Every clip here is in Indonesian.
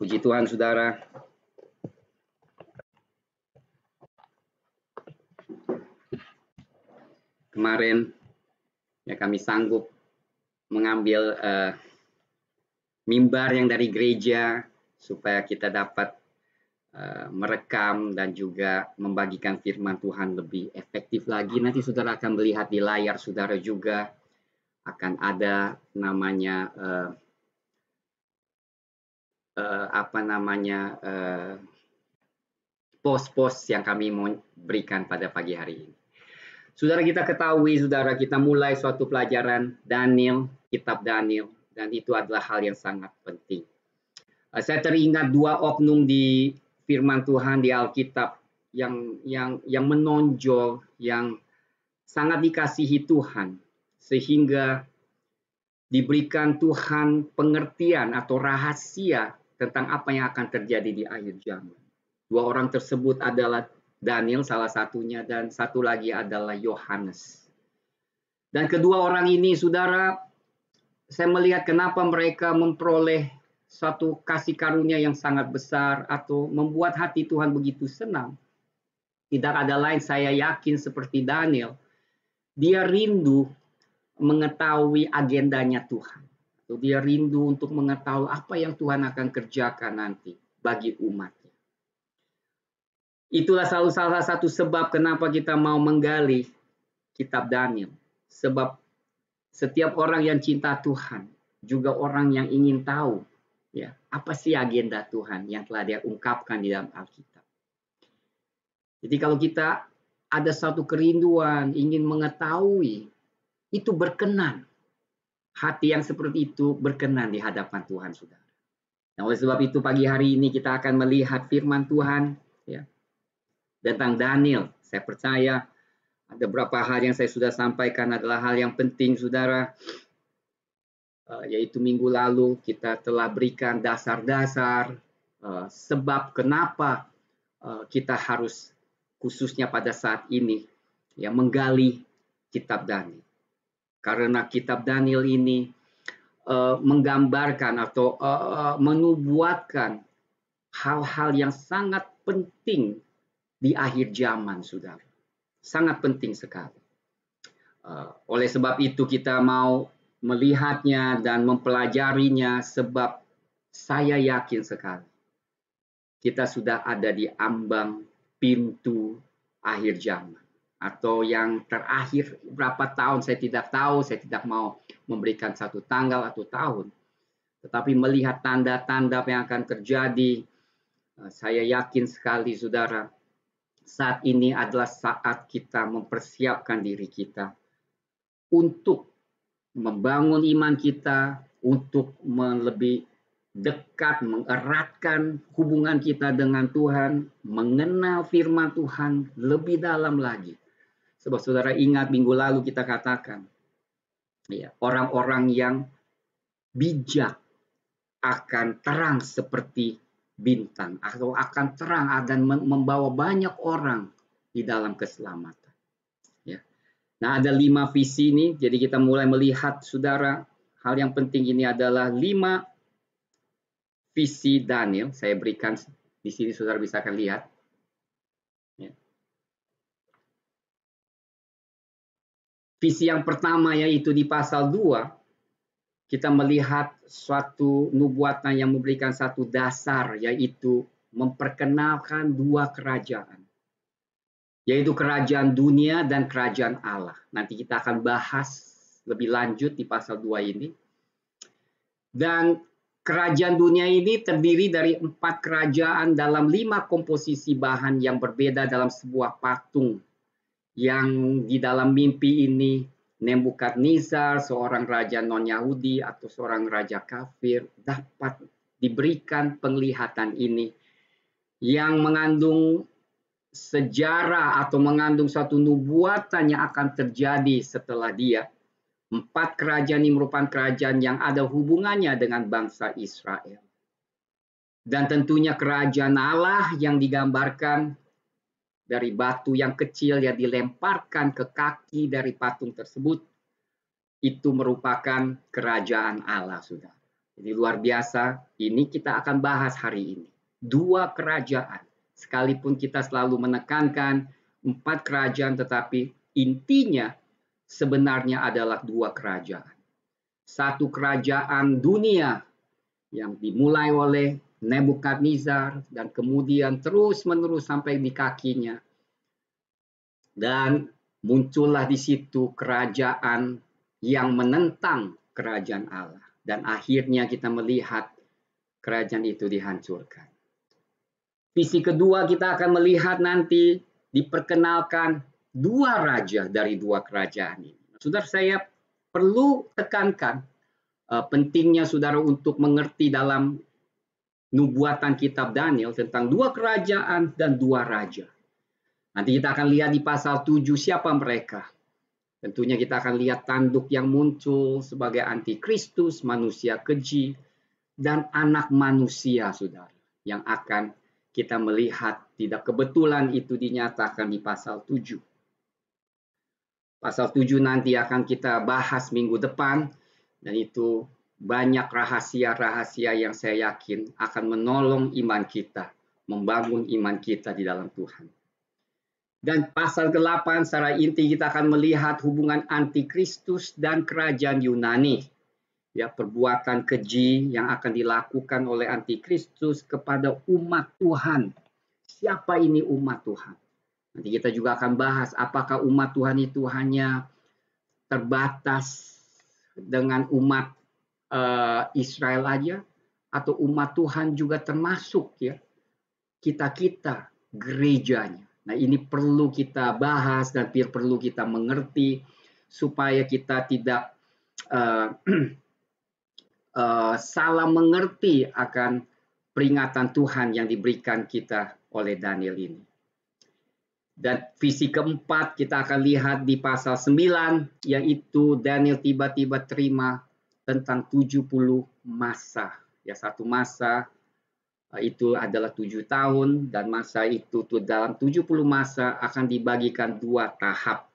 Puji Tuhan, saudara. Kemarin ya kami sanggup mengambil uh, mimbar yang dari gereja supaya kita dapat uh, merekam dan juga membagikan firman Tuhan lebih efektif lagi. Nanti saudara akan melihat di layar saudara juga akan ada namanya uh, uh, apa namanya pos eh, pos-pos yang kami mau berikan pada pagi hari ini. Saudara kita ketahui, saudara kita mulai suatu pelajaran Daniel, kitab Daniel, dan itu adalah hal yang sangat penting. Eh, saya teringat dua oknum di firman Tuhan di Alkitab yang yang yang menonjol, yang sangat dikasihi Tuhan sehingga diberikan Tuhan pengertian atau rahasia tentang apa yang akan terjadi di akhir zaman. Dua orang tersebut adalah Daniel salah satunya dan satu lagi adalah Yohanes. Dan kedua orang ini saudara saya melihat kenapa mereka memperoleh suatu kasih karunia yang sangat besar atau membuat hati Tuhan begitu senang. Tidak ada lain saya yakin seperti Daniel, dia rindu mengetahui agendanya Tuhan. Dia rindu untuk mengetahui apa yang Tuhan akan kerjakan nanti bagi umatnya. Itulah salah, salah satu sebab kenapa kita mau menggali kitab Daniel. Sebab setiap orang yang cinta Tuhan juga orang yang ingin tahu ya apa sih agenda Tuhan yang telah dia ungkapkan di dalam Alkitab. Jadi kalau kita ada satu kerinduan ingin mengetahui itu berkenan hati yang seperti itu berkenan di hadapan Tuhan, saudara. Nah, oleh sebab itu pagi hari ini kita akan melihat firman Tuhan ya, tentang Daniel. Saya percaya ada beberapa hal yang saya sudah sampaikan adalah hal yang penting, saudara. Eh, yaitu minggu lalu kita telah berikan dasar-dasar eh, sebab kenapa eh, kita harus khususnya pada saat ini ya menggali kitab Daniel karena kitab Daniel ini uh, menggambarkan atau uh, menubuatkan hal-hal yang sangat penting di akhir zaman, sudah Sangat penting sekali. Uh, oleh sebab itu kita mau melihatnya dan mempelajarinya sebab saya yakin sekali kita sudah ada di ambang pintu akhir zaman atau yang terakhir berapa tahun saya tidak tahu, saya tidak mau memberikan satu tanggal atau tahun. Tetapi melihat tanda-tanda yang akan terjadi, eh, saya yakin sekali saudara, saat ini adalah saat kita mempersiapkan diri kita untuk membangun iman kita, untuk lebih dekat, mengeratkan hubungan kita dengan Tuhan, mengenal firman Tuhan lebih dalam lagi. Sebab saudara ingat minggu lalu kita katakan, ya, orang-orang yang bijak akan terang seperti bintang atau akan terang dan membawa banyak orang di dalam keselamatan. Ya. Nah ada lima visi ini, jadi kita mulai melihat saudara hal yang penting ini adalah lima visi Daniel. Saya berikan di sini saudara bisa akan lihat Visi yang pertama yaitu di pasal 2 kita melihat suatu nubuatan yang memberikan satu dasar yaitu memperkenalkan dua kerajaan yaitu kerajaan dunia dan kerajaan Allah. Nanti kita akan bahas lebih lanjut di pasal 2 ini. Dan kerajaan dunia ini terdiri dari empat kerajaan dalam lima komposisi bahan yang berbeda dalam sebuah patung yang di dalam mimpi ini Nebukadnezar, seorang raja non-Yahudi atau seorang raja kafir dapat diberikan penglihatan ini yang mengandung sejarah atau mengandung satu nubuatan yang akan terjadi setelah dia. Empat kerajaan ini merupakan kerajaan yang ada hubungannya dengan bangsa Israel. Dan tentunya kerajaan Allah yang digambarkan dari batu yang kecil yang dilemparkan ke kaki dari patung tersebut itu merupakan kerajaan Allah sudah. Jadi luar biasa, ini kita akan bahas hari ini. Dua kerajaan. Sekalipun kita selalu menekankan empat kerajaan tetapi intinya sebenarnya adalah dua kerajaan. Satu kerajaan dunia yang dimulai oleh Nebukadnezar dan kemudian terus menerus sampai di kakinya. Dan muncullah di situ kerajaan yang menentang kerajaan Allah dan akhirnya kita melihat kerajaan itu dihancurkan. Visi kedua kita akan melihat nanti diperkenalkan dua raja dari dua kerajaan ini. Saudara saya perlu tekankan eh, pentingnya saudara untuk mengerti dalam nubuatan kitab Daniel tentang dua kerajaan dan dua raja. Nanti kita akan lihat di pasal 7 siapa mereka. Tentunya kita akan lihat tanduk yang muncul sebagai antikristus, manusia keji, dan anak manusia, saudara. Yang akan kita melihat tidak kebetulan itu dinyatakan di pasal 7. Pasal 7 nanti akan kita bahas minggu depan. Dan itu banyak rahasia-rahasia yang saya yakin akan menolong iman kita, membangun iman kita di dalam Tuhan. Dan pasal ke-8 secara inti kita akan melihat hubungan antikristus dan kerajaan Yunani. Ya, perbuatan keji yang akan dilakukan oleh antikristus kepada umat Tuhan. Siapa ini umat Tuhan? Nanti kita juga akan bahas apakah umat Tuhan itu hanya terbatas dengan umat Eh, Israel aja atau umat Tuhan juga termasuk ya kita-kita gerejanya. Nah, ini perlu kita bahas dan perlu kita mengerti supaya kita tidak uh, uh, salah mengerti akan peringatan Tuhan yang diberikan kita oleh Daniel ini. Dan visi keempat kita akan lihat di pasal 9, yaitu Daniel tiba-tiba terima tentang 70 masa. Ya, satu masa eh, itu adalah tujuh tahun dan masa itu tuh dalam 70 masa akan dibagikan dua tahap.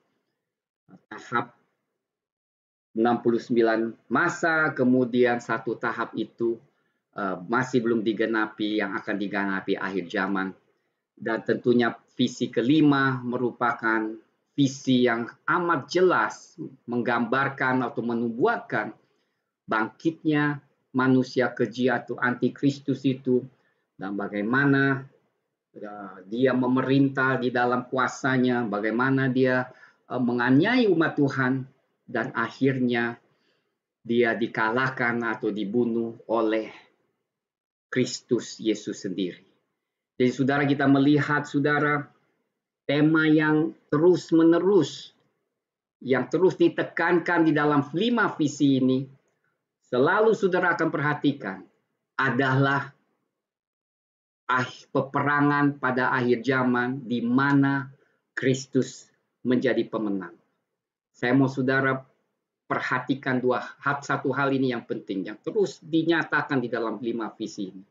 Tahap 69 masa, kemudian satu tahap itu eh, masih belum digenapi yang akan digenapi akhir zaman. Dan tentunya visi kelima merupakan visi yang amat jelas menggambarkan atau menubuatkan bangkitnya manusia keji atau antikristus itu dan bagaimana ya, dia memerintah di dalam kuasanya, bagaimana dia eh, menganiai umat Tuhan dan akhirnya dia dikalahkan atau dibunuh oleh Kristus Yesus sendiri. Jadi saudara kita melihat saudara tema yang terus-menerus yang terus ditekankan di dalam lima visi ini selalu saudara akan perhatikan adalah ah, peperangan pada akhir zaman di mana Kristus menjadi pemenang. Saya mau saudara perhatikan dua satu hal ini yang penting yang terus dinyatakan di dalam lima visi ini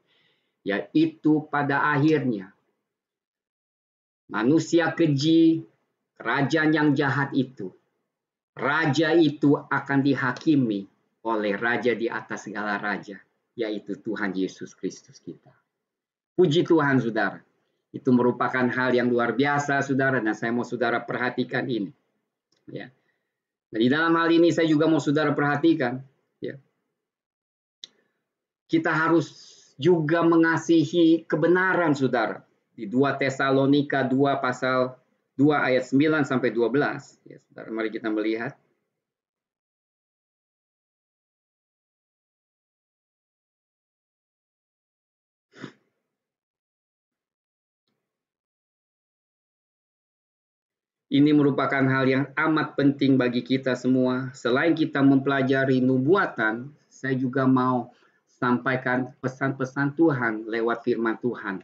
yaitu pada akhirnya manusia keji kerajaan yang jahat itu raja itu akan dihakimi oleh Raja di atas segala Raja, yaitu Tuhan Yesus Kristus kita. Puji Tuhan, saudara. Itu merupakan hal yang luar biasa, saudara. Dan saya mau saudara perhatikan ini. Ya. Nah, di dalam hal ini saya juga mau saudara perhatikan. Ya. Kita harus juga mengasihi kebenaran, saudara. Di 2 Tesalonika 2 pasal 2 ayat 9 sampai 12. Ya, saudara, mari kita melihat. Ini merupakan hal yang amat penting bagi kita semua. Selain kita mempelajari nubuatan, saya juga mau sampaikan pesan-pesan Tuhan lewat firman Tuhan.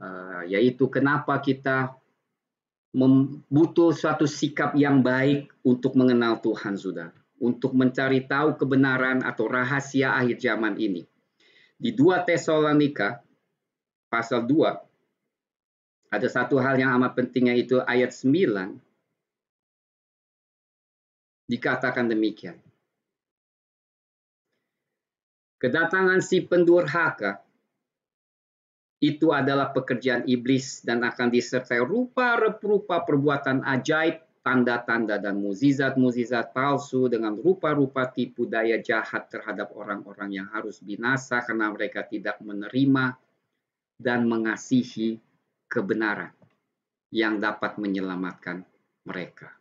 Uh, yaitu kenapa kita butuh suatu sikap yang baik untuk mengenal Tuhan, sudah, Untuk mencari tahu kebenaran atau rahasia akhir zaman ini. Di 2 Tesalonika pasal 2 ada satu hal yang amat pentingnya yaitu ayat 9. Dikatakan demikian. Kedatangan si pendurhaka itu adalah pekerjaan iblis dan akan disertai rupa-rupa perbuatan ajaib, tanda-tanda dan muzizat-muzizat palsu dengan rupa-rupa tipu daya jahat terhadap orang-orang yang harus binasa karena mereka tidak menerima dan mengasihi kebenaran yang dapat menyelamatkan mereka.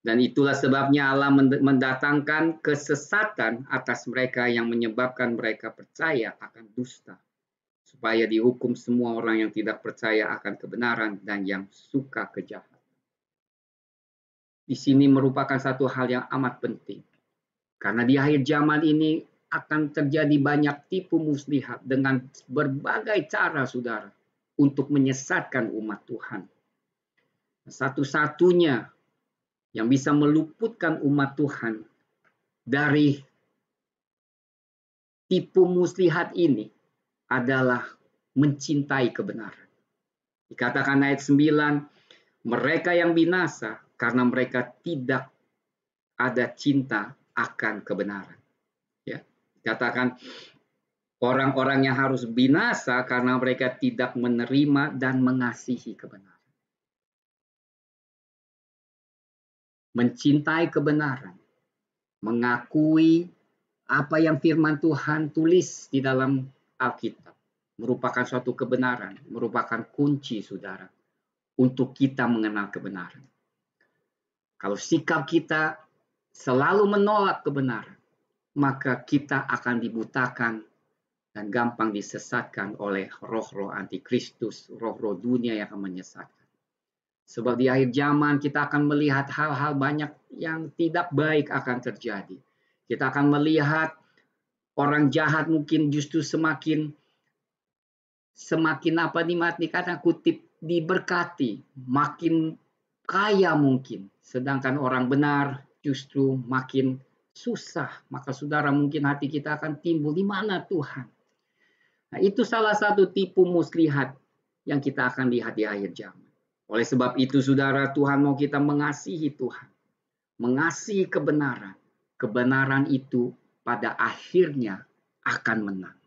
Dan itulah sebabnya Allah mendatangkan kesesatan atas mereka yang menyebabkan mereka percaya akan dusta. Supaya dihukum semua orang yang tidak percaya akan kebenaran dan yang suka kejahatan. Di sini merupakan satu hal yang amat penting. Karena di akhir zaman ini akan terjadi banyak tipu muslihat dengan berbagai cara, saudara untuk menyesatkan umat Tuhan. Satu-satunya yang bisa meluputkan umat Tuhan dari tipu muslihat ini adalah mencintai kebenaran. Dikatakan ayat 9, mereka yang binasa karena mereka tidak ada cinta akan kebenaran. Ya, dikatakan orang-orang yang harus binasa karena mereka tidak menerima dan mengasihi kebenaran. Mencintai kebenaran, mengakui apa yang firman Tuhan tulis di dalam Alkitab merupakan suatu kebenaran, merupakan kunci saudara untuk kita mengenal kebenaran. Kalau sikap kita selalu menolak kebenaran, maka kita akan dibutakan dan gampang disesatkan oleh roh-roh antikristus, roh-roh dunia yang akan menyesatkan. Sebab di akhir zaman kita akan melihat hal-hal banyak yang tidak baik akan terjadi. Kita akan melihat orang jahat mungkin justru semakin semakin apa nih mati kutip diberkati, makin kaya mungkin. Sedangkan orang benar justru makin susah. Maka saudara mungkin hati kita akan timbul di mana Tuhan? Nah, itu salah satu tipu muslihat yang kita akan lihat di akhir zaman. Oleh sebab itu, saudara, Tuhan mau kita mengasihi Tuhan. Mengasihi kebenaran. Kebenaran itu pada akhirnya akan menang.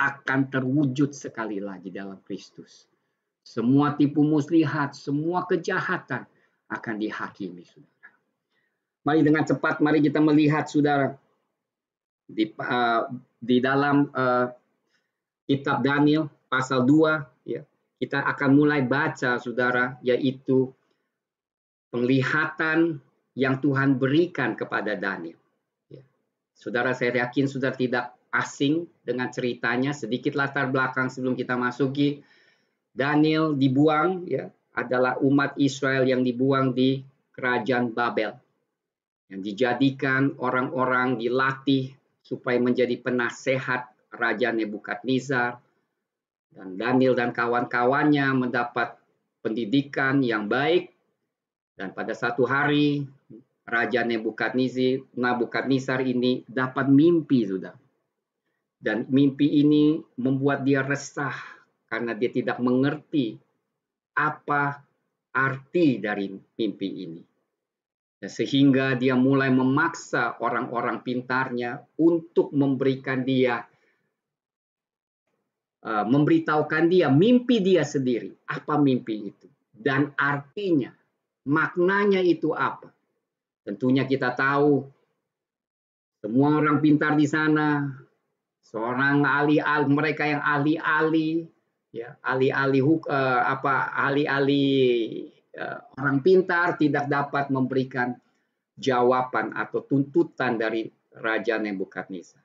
Akan terwujud sekali lagi dalam Kristus. Semua tipu muslihat, semua kejahatan akan dihakimi, saudara. Mari dengan cepat, mari kita melihat, saudara, di, uh, di dalam uh, kitab Daniel pasal 2 ya. Kita akan mulai baca Saudara yaitu penglihatan yang Tuhan berikan kepada Daniel. Ya. Saudara saya yakin sudah tidak asing dengan ceritanya, sedikit latar belakang sebelum kita masuki Daniel dibuang ya adalah umat Israel yang dibuang di kerajaan Babel yang dijadikan orang-orang dilatih supaya menjadi penasehat Raja Nebukadnezar dan Daniel dan kawan-kawannya mendapat pendidikan yang baik dan pada satu hari Raja Nebukadnezar ini dapat mimpi sudah. Dan mimpi ini membuat dia resah karena dia tidak mengerti apa arti dari mimpi ini. sehingga dia mulai memaksa orang-orang pintarnya untuk memberikan dia Eh, memberitahukan dia mimpi dia sendiri. Apa mimpi itu? Dan artinya, maknanya itu apa? Tentunya kita tahu semua orang pintar di sana, seorang ahli-ahli mereka yang ahli-ahli ya ahli-ahli uh, apa ahli-ahli uh, orang pintar tidak dapat memberikan jawaban atau tuntutan dari Raja Nebukadnezar.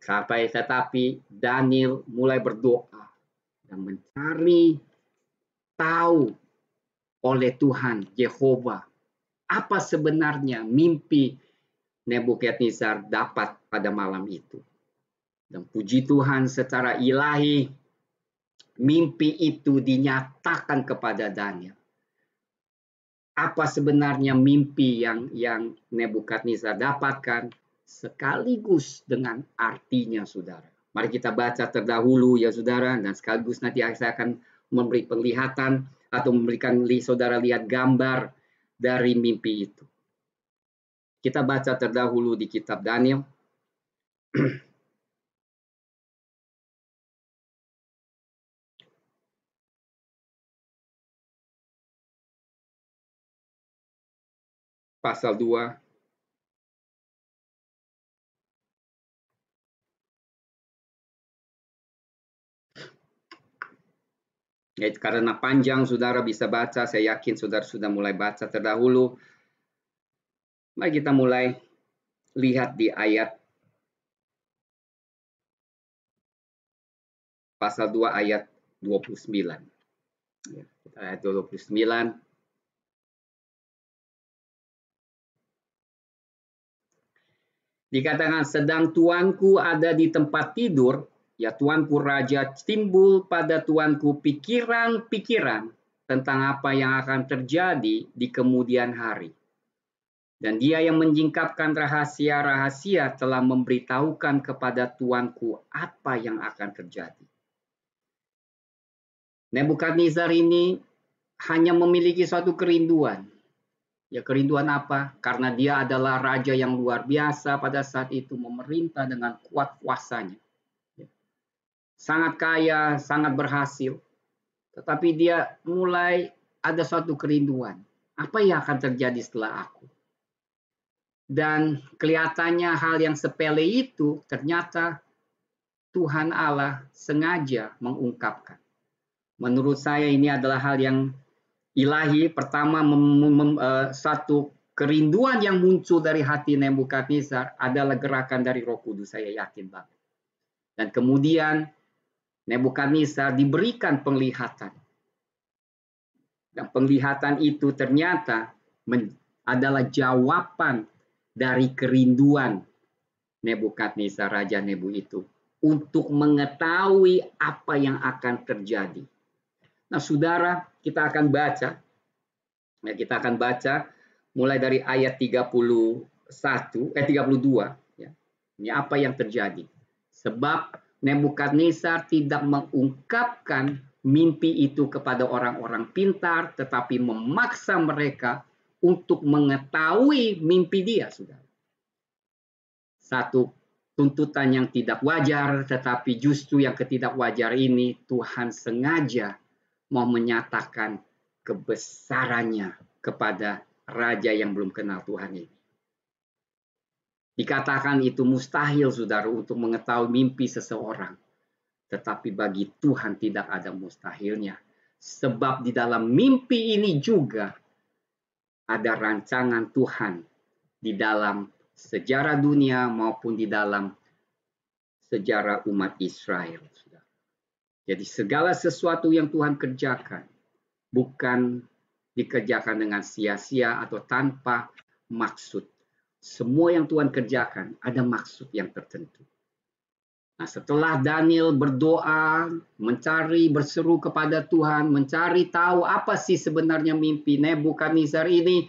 Sampai tetapi Daniel mulai berdoa dan mencari tahu oleh Tuhan Yehova apa sebenarnya mimpi Nebukadnezar dapat pada malam itu. Dan puji Tuhan secara ilahi mimpi itu dinyatakan kepada Daniel. Apa sebenarnya mimpi yang yang Nebukadnezar dapatkan sekaligus dengan artinya saudara. Mari kita baca terdahulu ya saudara dan sekaligus nanti saya akan memberi penglihatan atau memberikan li, saudara lihat gambar dari mimpi itu. Kita baca terdahulu di kitab Daniel. Pasal 2 Ya, karena panjang saudara bisa baca, saya yakin saudara sudah mulai baca terdahulu. Mari kita mulai lihat di ayat pasal 2 ayat 29. ayat 29. Dikatakan sedang tuanku ada di tempat tidur, Ya tuanku raja timbul pada tuanku pikiran-pikiran tentang apa yang akan terjadi di kemudian hari. Dan dia yang menjingkapkan rahasia-rahasia telah memberitahukan kepada tuanku apa yang akan terjadi. Nebukadnezar ini hanya memiliki suatu kerinduan. Ya kerinduan apa? Karena dia adalah raja yang luar biasa pada saat itu memerintah dengan kuat kuasanya sangat kaya, sangat berhasil, tetapi dia mulai ada suatu kerinduan. Apa yang akan terjadi setelah aku? Dan kelihatannya hal yang sepele itu ternyata Tuhan Allah sengaja mengungkapkan. Menurut saya ini adalah hal yang ilahi. Pertama, eh, satu kerinduan yang muncul dari hati Nebukadnezar adalah gerakan dari Roh Kudus. Saya yakin banget. Dan kemudian Nebukadnezar diberikan penglihatan. Dan penglihatan itu ternyata adalah jawaban dari kerinduan Nebukadnezar Raja Nebu itu untuk mengetahui apa yang akan terjadi. Nah, saudara, kita akan baca. Ya, kita akan baca mulai dari ayat 31, eh 32. Ya. Ini apa yang terjadi. Sebab Nebukadnezar tidak mengungkapkan mimpi itu kepada orang-orang pintar, tetapi memaksa mereka untuk mengetahui mimpi dia, Sudah Satu tuntutan yang tidak wajar, tetapi justru yang ketidakwajar ini Tuhan sengaja mau menyatakan kebesarannya kepada raja yang belum kenal Tuhan ini. Dikatakan itu mustahil, saudara, untuk mengetahui mimpi seseorang. Tetapi bagi Tuhan tidak ada mustahilnya. Sebab di dalam mimpi ini juga ada rancangan Tuhan di dalam sejarah dunia maupun di dalam sejarah umat Israel. Jadi segala sesuatu yang Tuhan kerjakan bukan dikerjakan dengan sia-sia atau tanpa maksud semua yang Tuhan kerjakan ada maksud yang tertentu. Nah, setelah Daniel berdoa, mencari, berseru kepada Tuhan, mencari tahu apa sih sebenarnya mimpi Nebukadnezar ini,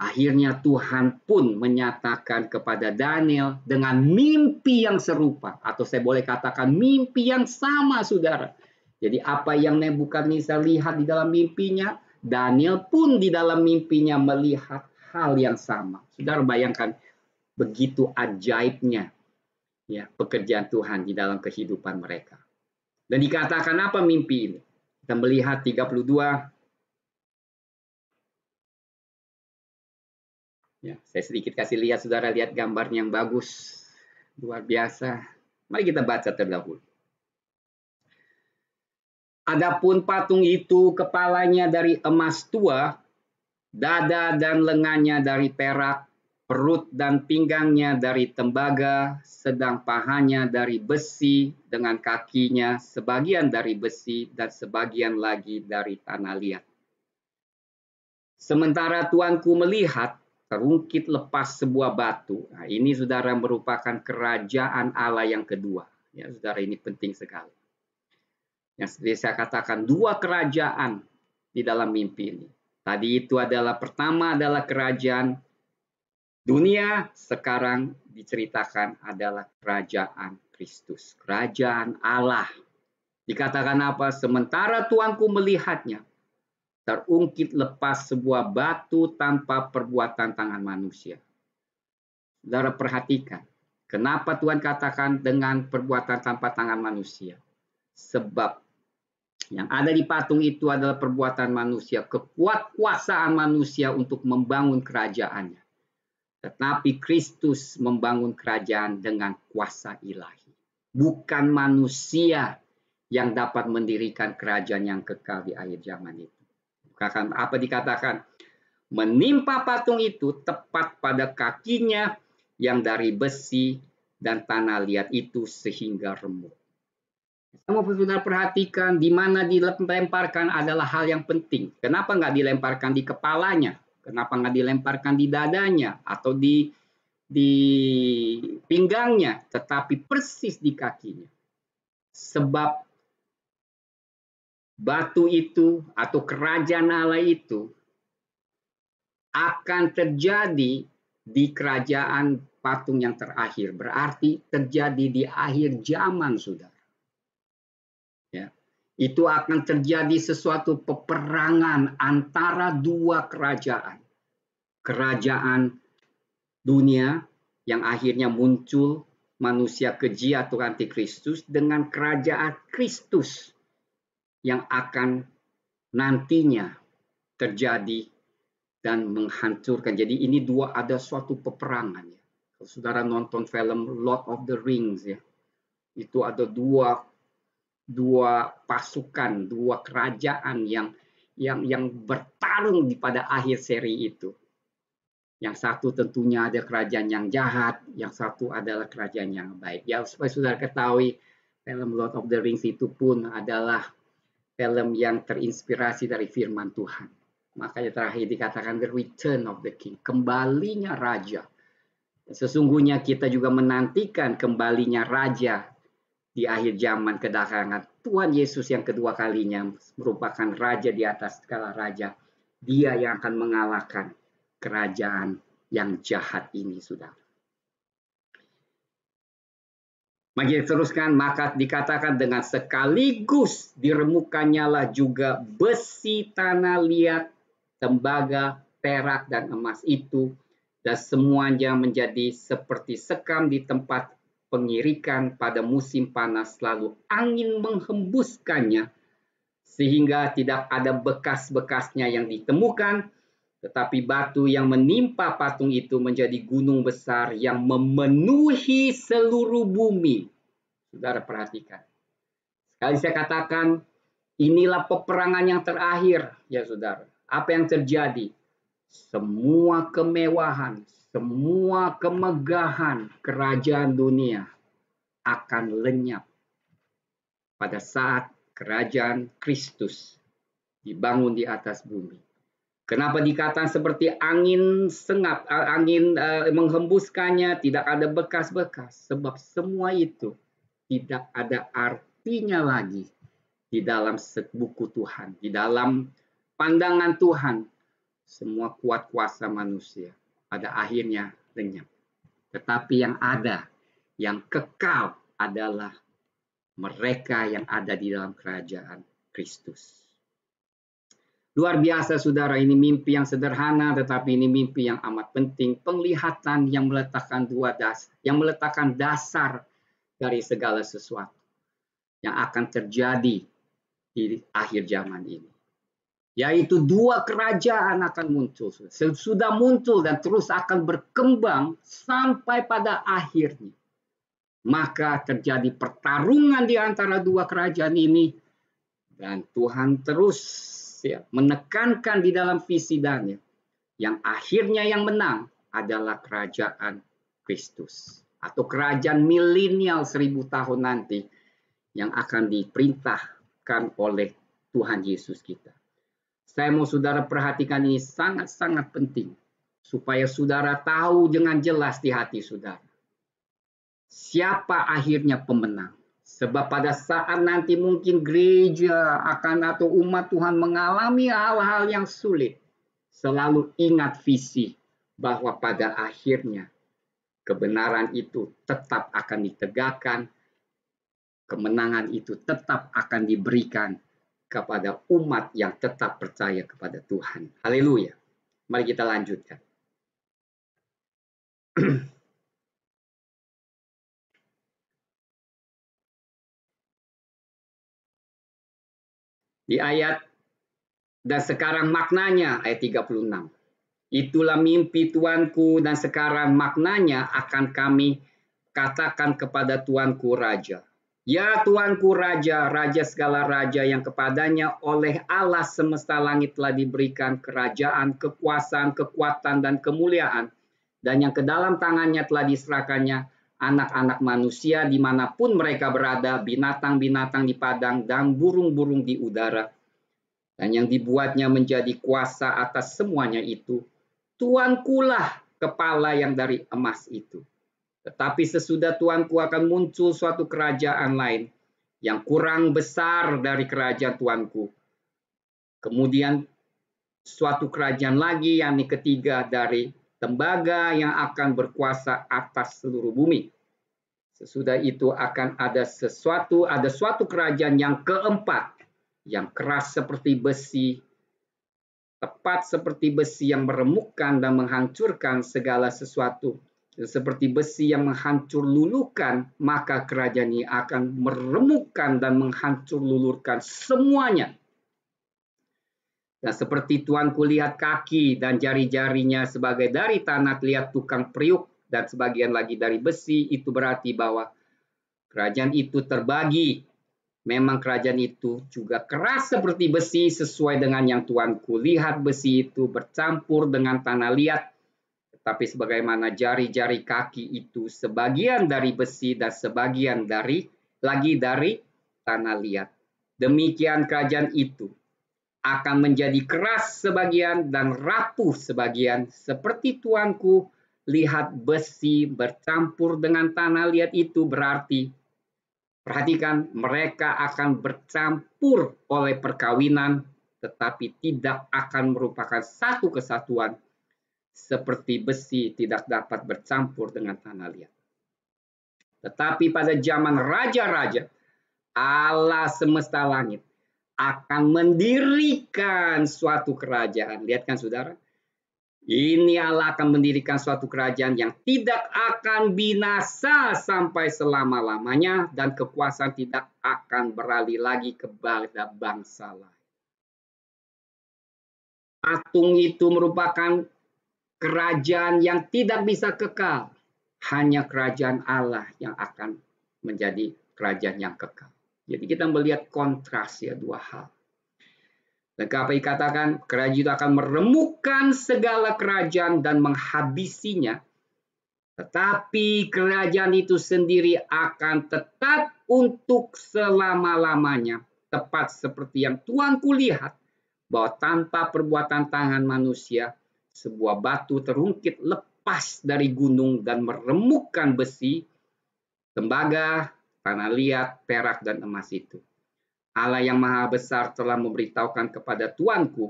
akhirnya Tuhan pun menyatakan kepada Daniel dengan mimpi yang serupa, atau saya boleh katakan mimpi yang sama, saudara. Jadi apa yang Nebukadnezar lihat di dalam mimpinya, Daniel pun di dalam mimpinya melihat hal yang sama. Saudara bayangkan begitu ajaibnya ya pekerjaan Tuhan di dalam kehidupan mereka. Dan dikatakan apa mimpi ini? Kita melihat 32 Ya, saya sedikit kasih lihat saudara lihat gambarnya yang bagus. Luar biasa. Mari kita baca terdahulu. Adapun patung itu kepalanya dari emas tua, dada dan lengannya dari perak, perut dan pinggangnya dari tembaga, sedang pahanya dari besi, dengan kakinya sebagian dari besi dan sebagian lagi dari tanah liat. Sementara tuanku melihat terungkit lepas sebuah batu. Nah, ini saudara merupakan kerajaan Allah yang kedua. Ya, saudara ini penting sekali. Yang seperti saya katakan dua kerajaan di dalam mimpi ini. Tadi itu adalah pertama adalah kerajaan dunia, sekarang diceritakan adalah kerajaan Kristus, kerajaan Allah. Dikatakan apa? Sementara tuanku melihatnya, terungkit lepas sebuah batu tanpa perbuatan tangan manusia. Saudara perhatikan, kenapa Tuhan katakan dengan perbuatan tanpa tangan manusia? Sebab yang ada di patung itu adalah perbuatan manusia, kekuasaan manusia untuk membangun kerajaannya. Tetapi Kristus membangun kerajaan dengan kuasa ilahi. Bukan manusia yang dapat mendirikan kerajaan yang kekal di akhir zaman itu. Bukan apa dikatakan? Menimpa patung itu tepat pada kakinya yang dari besi dan tanah liat itu sehingga remuk. Semua sudah perhatikan di mana dilemparkan adalah hal yang penting. Kenapa nggak dilemparkan di kepalanya? Kenapa nggak dilemparkan di dadanya atau di di pinggangnya, tetapi persis di kakinya. Sebab batu itu atau kerajaan Allah itu akan terjadi di kerajaan patung yang terakhir. Berarti terjadi di akhir zaman, saudara itu akan terjadi sesuatu peperangan antara dua kerajaan. Kerajaan dunia yang akhirnya muncul manusia keji atau antikristus dengan kerajaan Kristus yang akan nantinya terjadi dan menghancurkan. Jadi ini dua ada suatu peperangan ya. saudara nonton film Lord of the Rings ya, itu ada dua dua pasukan, dua kerajaan yang yang yang bertarung di pada akhir seri itu. Yang satu tentunya ada kerajaan yang jahat, yang satu adalah kerajaan yang baik. Ya supaya saudara ketahui, film Lord of the Rings itu pun adalah film yang terinspirasi dari firman Tuhan. Makanya terakhir dikatakan the return of the king, kembalinya raja. Sesungguhnya kita juga menantikan kembalinya raja di akhir zaman kedatangan Tuhan Yesus yang kedua kalinya merupakan raja di atas segala raja. Dia yang akan mengalahkan kerajaan yang jahat ini, sudah. Maka teruskan, maka dikatakan dengan sekaligus lah juga besi tanah liat, tembaga, perak, dan emas itu. Dan semuanya menjadi seperti sekam di tempat pengirikan pada musim panas lalu angin menghembuskannya sehingga tidak ada bekas-bekasnya yang ditemukan tetapi batu yang menimpa patung itu menjadi gunung besar yang memenuhi seluruh bumi. Saudara perhatikan. Sekali saya katakan, inilah peperangan yang terakhir ya saudara. Apa yang terjadi? Semua kemewahan, semua kemegahan kerajaan dunia akan lenyap pada saat kerajaan Kristus dibangun di atas bumi. Kenapa dikatakan seperti angin sengat, angin e, menghembuskannya, tidak ada bekas-bekas? Sebab semua itu tidak ada artinya lagi di dalam buku Tuhan, di dalam pandangan Tuhan, semua kuat kuasa manusia pada akhirnya lenyap. Tetapi yang ada, yang kekal adalah mereka yang ada di dalam kerajaan Kristus. Luar biasa saudara, ini mimpi yang sederhana tetapi ini mimpi yang amat penting, penglihatan yang meletakkan dua das, yang meletakkan dasar dari segala sesuatu yang akan terjadi di akhir zaman ini yaitu dua kerajaan akan muncul. Sudah muncul dan terus akan berkembang sampai pada akhirnya. Maka terjadi pertarungan di antara dua kerajaan ini dan Tuhan terus ya, menekankan di dalam visi Daniel yang akhirnya yang menang adalah kerajaan Kristus atau kerajaan milenial seribu tahun nanti yang akan diperintahkan oleh Tuhan Yesus kita. Saya mau saudara perhatikan ini sangat-sangat penting. Supaya saudara tahu dengan jelas di hati saudara. Siapa akhirnya pemenang. Sebab pada saat nanti mungkin gereja akan atau umat Tuhan mengalami hal-hal yang sulit. Selalu ingat visi bahwa pada akhirnya kebenaran itu tetap akan ditegakkan, kemenangan itu tetap akan diberikan kepada umat yang tetap percaya kepada Tuhan. Haleluya. Mari kita lanjutkan. Di ayat dan sekarang maknanya ayat 36. Itulah mimpi Tuanku dan sekarang maknanya akan kami katakan kepada Tuanku Raja. Ya Tuanku Raja, Raja segala Raja yang kepadanya oleh Allah semesta langit telah diberikan kerajaan, kekuasaan, kekuatan, dan kemuliaan. Dan yang ke dalam tangannya telah diserahkannya anak-anak manusia dimanapun mereka berada, binatang-binatang di padang, dan burung-burung di udara. Dan yang dibuatnya menjadi kuasa atas semuanya itu, Tuankulah kepala yang dari emas itu. Tetapi sesudah tuanku akan muncul suatu kerajaan lain yang kurang besar dari kerajaan tuanku. Kemudian suatu kerajaan lagi yang ketiga dari tembaga yang akan berkuasa atas seluruh bumi. Sesudah itu akan ada sesuatu, ada suatu kerajaan yang keempat, yang keras seperti besi, tepat seperti besi yang meremukkan dan menghancurkan segala sesuatu seperti besi yang menghancur lulukan, maka kerajaan ini akan meremukkan dan menghancur lulurkan semuanya. Dan seperti Tuhan kulihat kaki dan jari-jarinya sebagai dari tanah lihat tukang periuk dan sebagian lagi dari besi, itu berarti bahwa kerajaan itu terbagi. Memang kerajaan itu juga keras seperti besi sesuai dengan yang Tuhan kulihat besi itu bercampur dengan tanah liat tapi sebagaimana jari-jari kaki itu sebagian dari besi dan sebagian dari lagi dari tanah liat. Demikian kerajaan itu akan menjadi keras sebagian dan rapuh sebagian seperti tuanku lihat besi bercampur dengan tanah liat itu berarti perhatikan mereka akan bercampur oleh perkawinan tetapi tidak akan merupakan satu kesatuan seperti besi tidak dapat bercampur dengan tanah liat. Tetapi pada zaman raja-raja, Allah semesta langit akan mendirikan suatu kerajaan. Lihat kan saudara? Ini Allah akan mendirikan suatu kerajaan yang tidak akan binasa sampai selama-lamanya dan kekuasaan tidak akan beralih lagi kepada bangsa lain. Patung itu merupakan kerajaan yang tidak bisa kekal. Hanya kerajaan Allah yang akan menjadi kerajaan yang kekal. Jadi kita melihat kontras ya dua hal. Dan KPI dikatakan kerajaan itu akan meremukkan segala kerajaan dan menghabisinya. Tetapi kerajaan itu sendiri akan tetap untuk selama-lamanya. Tepat seperti yang Tuhan kulihat bahwa tanpa perbuatan tangan manusia, sebuah batu terungkit lepas dari gunung dan meremukkan besi, tembaga, tanah liat, perak, dan emas itu. Allah yang maha besar telah memberitahukan kepada tuanku,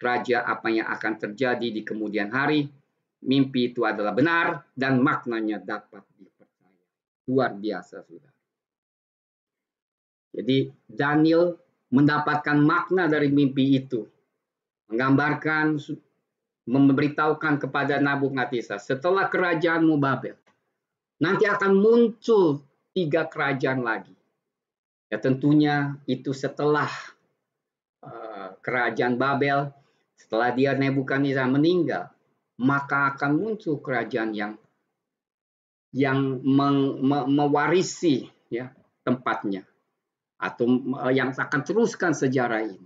raja apa yang akan terjadi di kemudian hari, mimpi itu adalah benar dan maknanya dapat dipercaya. Luar biasa, sudah. Jadi Daniel mendapatkan makna dari mimpi itu. Menggambarkan memberitahukan kepada Nabukadnezar, setelah kerajaanmu Babel, nanti akan muncul tiga kerajaan lagi. Ya tentunya itu setelah uh, kerajaan Babel, setelah dia Nebukadnezar meninggal, maka akan muncul kerajaan yang yang meng, me, mewarisi ya tempatnya atau eh, yang akan teruskan sejarah ini.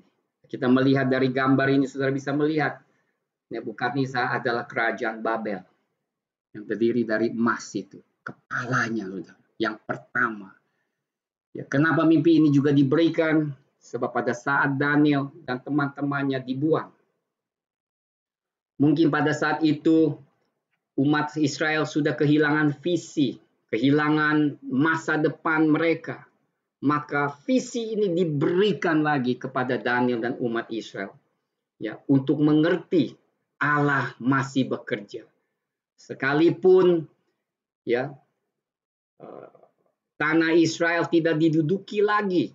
Kita melihat dari gambar ini saudara bisa melihat Nebukadnezar adalah kerajaan Babel yang terdiri dari emas itu, kepalanya yang pertama. Ya, kenapa mimpi ini juga diberikan? Sebab pada saat Daniel dan teman-temannya dibuang, mungkin pada saat itu umat Israel sudah kehilangan visi, kehilangan masa depan mereka. Maka visi ini diberikan lagi kepada Daniel dan umat Israel ya untuk mengerti Allah masih bekerja. Sekalipun ya eh, tanah Israel tidak diduduki lagi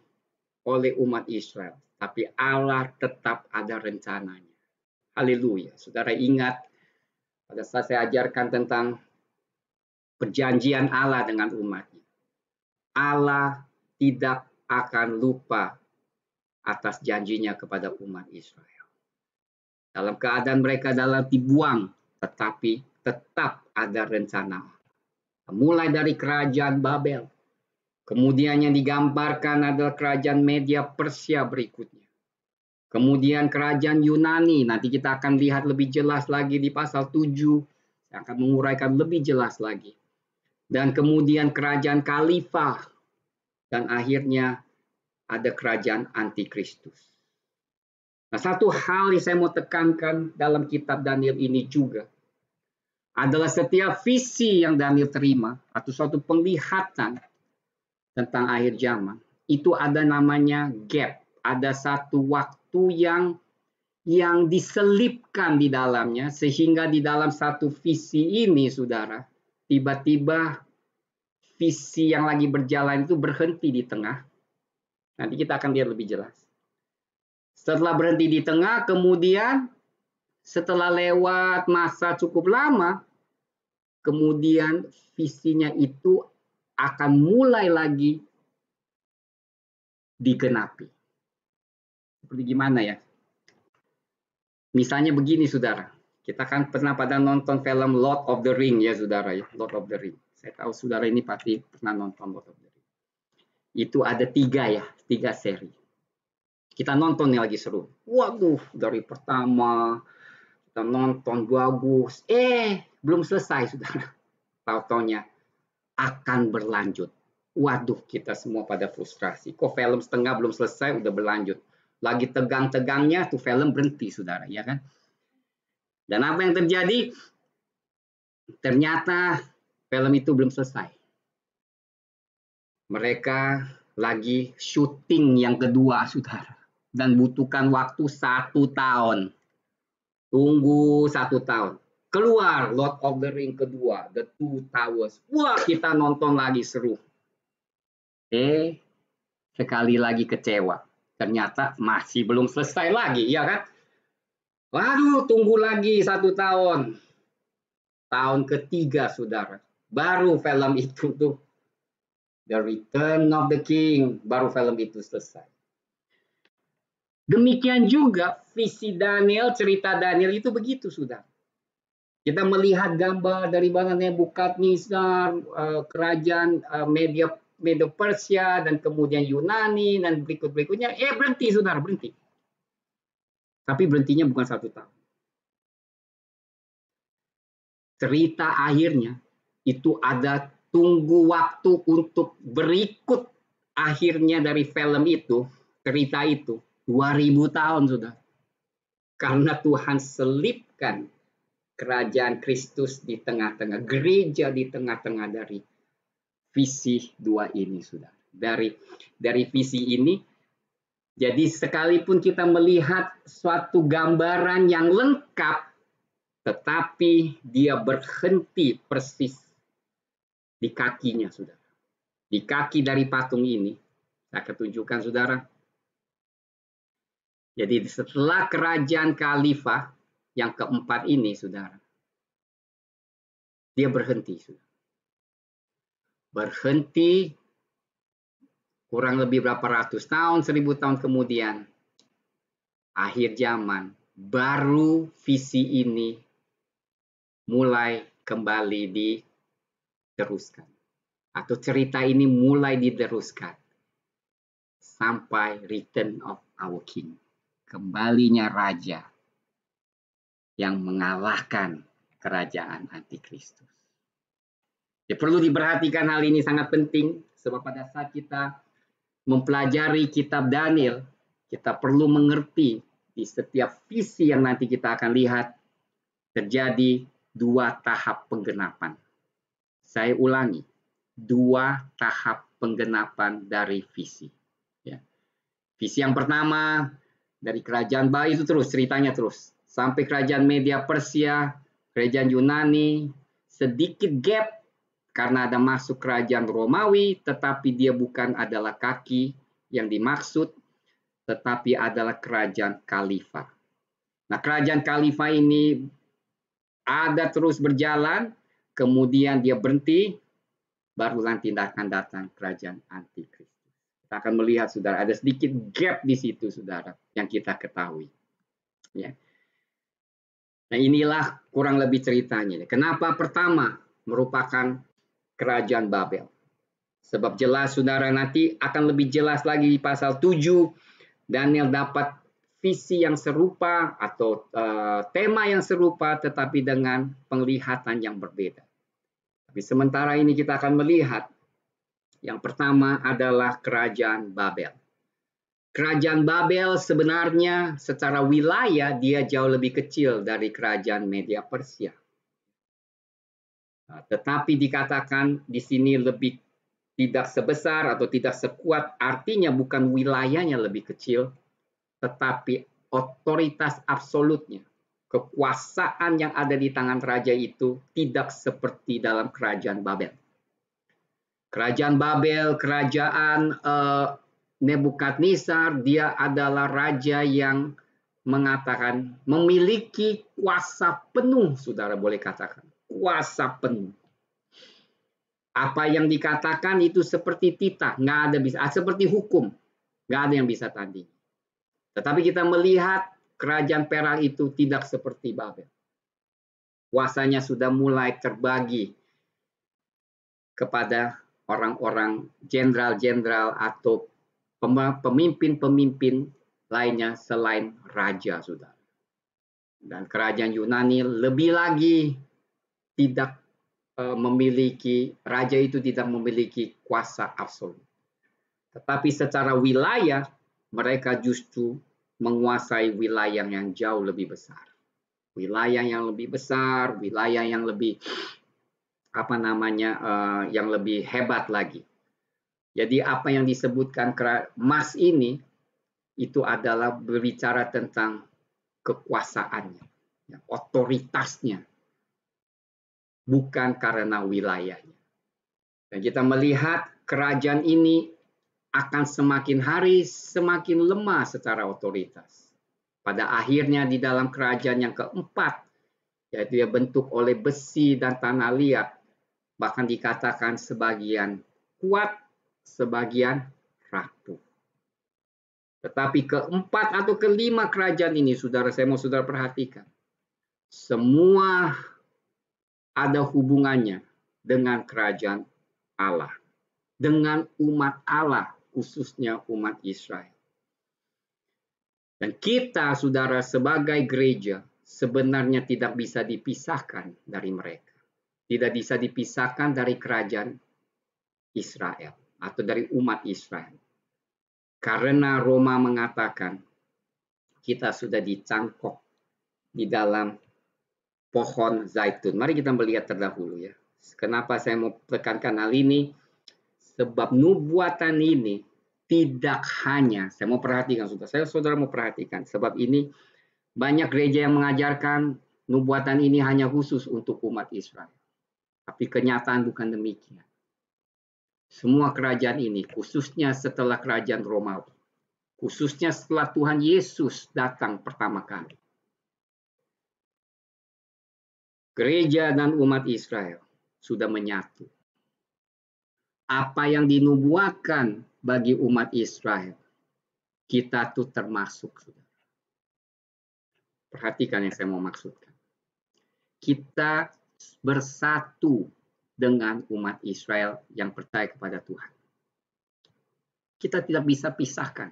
oleh umat Israel, tapi Allah tetap ada rencananya. Haleluya. Saudara ingat pada saat saya ajarkan tentang perjanjian Allah dengan umatnya. Allah tidak akan lupa atas janjinya kepada umat Israel. Dalam keadaan mereka dalam dibuang, tetapi tetap ada rencana. Mulai dari kerajaan Babel, kemudian yang digambarkan adalah kerajaan media Persia berikutnya. Kemudian kerajaan Yunani, nanti kita akan lihat lebih jelas lagi di pasal 7, saya akan menguraikan lebih jelas lagi. Dan kemudian kerajaan Khalifah, dan akhirnya ada kerajaan Antikristus. Nah, satu hal yang saya mau tekankan dalam kitab Daniel ini juga adalah setiap visi yang Daniel terima atau suatu penglihatan tentang akhir zaman itu ada namanya gap, ada satu waktu yang yang diselipkan di dalamnya sehingga di dalam satu visi ini Saudara tiba-tiba visi yang lagi berjalan itu berhenti di tengah. Nanti kita akan lihat lebih jelas. Setelah berhenti di tengah, kemudian setelah lewat masa cukup lama, kemudian visinya itu akan mulai lagi dikenapi. Seperti gimana ya? Misalnya begini, saudara. Kita kan pernah pada nonton film Lord of the Ring ya, saudara ya. Lord of the Ring. Saya tahu saudara ini pasti pernah nonton Lord of the Ring. Itu ada tiga ya, tiga seri kita nonton yang lagi seru. Waduh, dari pertama kita nonton bagus. Eh, belum selesai, sudah, Tautonya akan berlanjut. Waduh, kita semua pada frustrasi. Kok film setengah belum selesai, udah berlanjut. Lagi tegang-tegangnya, tuh film berhenti, saudara, ya kan? Dan apa yang terjadi? Ternyata film itu belum selesai. Mereka lagi syuting yang kedua, saudara dan butuhkan waktu satu tahun. Tunggu satu tahun. Keluar Lord of the Ring kedua, The Two Towers. Wah, kita nonton lagi seru. Eh, sekali lagi kecewa. Ternyata masih belum selesai lagi, ya kan? Waduh, tunggu lagi satu tahun. Tahun ketiga, saudara. Baru film itu tuh. The Return of the King. Baru film itu selesai. Demikian juga visi Daniel, cerita Daniel itu begitu sudah. Kita melihat gambar dari mana Nebukadnezar, eh, kerajaan eh, media Medo Persia dan kemudian Yunani dan berikut berikutnya. Eh ya, berhenti saudara berhenti. Tapi berhentinya bukan satu tahun. Cerita akhirnya itu ada tunggu waktu untuk berikut akhirnya dari film itu cerita itu 2000 tahun sudah. Karena Tuhan selipkan kerajaan Kristus di tengah-tengah gereja, di tengah-tengah dari visi dua ini sudah. Dari dari visi ini jadi sekalipun kita melihat suatu gambaran yang lengkap tetapi dia berhenti persis di kakinya, sudah, Di kaki dari patung ini, saya ketunjukkan, saudara, jadi setelah kerajaan khalifah yang keempat ini, saudara, dia berhenti. Saudara. Berhenti kurang lebih berapa ratus tahun, seribu tahun kemudian, akhir zaman, baru visi ini mulai kembali diteruskan. Atau cerita ini mulai diteruskan sampai return of our king kembalinya raja yang mengalahkan kerajaan antikristus. Ya, perlu diperhatikan hal ini sangat penting sebab pada saat kita mempelajari kitab Daniel, kita perlu mengerti di setiap visi yang nanti kita akan lihat terjadi dua tahap penggenapan. Saya ulangi, dua tahap penggenapan dari visi. Ya. Visi yang pertama dari kerajaan Bali itu terus ceritanya terus sampai kerajaan Media Persia, kerajaan Yunani, sedikit gap karena ada masuk kerajaan Romawi, tetapi dia bukan adalah kaki yang dimaksud, tetapi adalah kerajaan khalifah. Nah, kerajaan khalifah ini ada terus berjalan, kemudian dia berhenti, barulah tindakan datang kerajaan antikristus. Kita akan melihat, saudara, ada sedikit gap di situ, saudara yang kita ketahui. Ya. Nah inilah kurang lebih ceritanya. Kenapa pertama merupakan kerajaan Babel? Sebab jelas saudara nanti akan lebih jelas lagi di pasal 7 Daniel dapat visi yang serupa atau uh, tema yang serupa tetapi dengan penglihatan yang berbeda. Tapi sementara ini kita akan melihat yang pertama adalah kerajaan Babel. Kerajaan Babel sebenarnya secara wilayah dia jauh lebih kecil dari kerajaan Media Persia. Nah, tetapi dikatakan di sini lebih tidak sebesar atau tidak sekuat, artinya bukan wilayahnya lebih kecil, tetapi otoritas absolutnya, kekuasaan yang ada di tangan raja itu tidak seperti dalam kerajaan Babel. Kerajaan Babel, kerajaan eh, Nebukadnezar dia adalah raja yang mengatakan memiliki kuasa penuh, saudara boleh katakan, kuasa penuh. Apa yang dikatakan itu seperti titah, nggak ada bisa, ah, seperti hukum, nggak ada yang bisa tanding. Tetapi kita melihat kerajaan Perak itu tidak seperti Babel. Kuasanya sudah mulai terbagi kepada orang-orang jenderal-jenderal atau pemimpin-pemimpin lainnya selain raja, sudah Dan kerajaan Yunani lebih lagi tidak e, memiliki, raja itu tidak memiliki kuasa absolut. Tetapi secara wilayah, mereka justru menguasai wilayah yang jauh lebih besar. Wilayah yang lebih besar, wilayah yang lebih, apa namanya, e, yang lebih hebat lagi. Jadi apa yang disebutkan emas ini itu adalah berbicara tentang kekuasaannya, ya, otoritasnya, bukan karena wilayahnya. Dan kita melihat kerajaan ini akan semakin hari semakin lemah secara otoritas. Pada akhirnya di dalam kerajaan yang keempat, yaitu yang bentuk oleh besi dan tanah liat, bahkan dikatakan sebagian kuat sebagian ratu, Tetapi keempat atau kelima kerajaan ini, saudara saya mau saudara perhatikan. Semua ada hubungannya dengan kerajaan Allah. Dengan umat Allah, khususnya umat Israel. Dan kita, saudara, sebagai gereja, sebenarnya tidak bisa dipisahkan dari mereka. Tidak bisa dipisahkan dari kerajaan Israel atau dari umat Israel. Karena Roma mengatakan kita sudah dicangkok di dalam pohon zaitun. Mari kita melihat terdahulu ya. Kenapa saya mau tekankan hal ini? Sebab nubuatan ini tidak hanya, saya mau perhatikan saudara saya saudara mau perhatikan. Sebab ini banyak gereja yang mengajarkan nubuatan ini hanya khusus untuk umat Israel. Tapi kenyataan bukan demikian. Semua kerajaan ini, khususnya setelah kerajaan Romawi, khususnya setelah Tuhan Yesus datang pertama kali. Gereja dan umat Israel sudah menyatu. Apa yang dinubuatkan bagi umat Israel, kita tuh termasuk. Perhatikan yang saya mau maksudkan. Kita bersatu dengan umat Israel yang percaya kepada Tuhan. Kita tidak bisa pisahkan.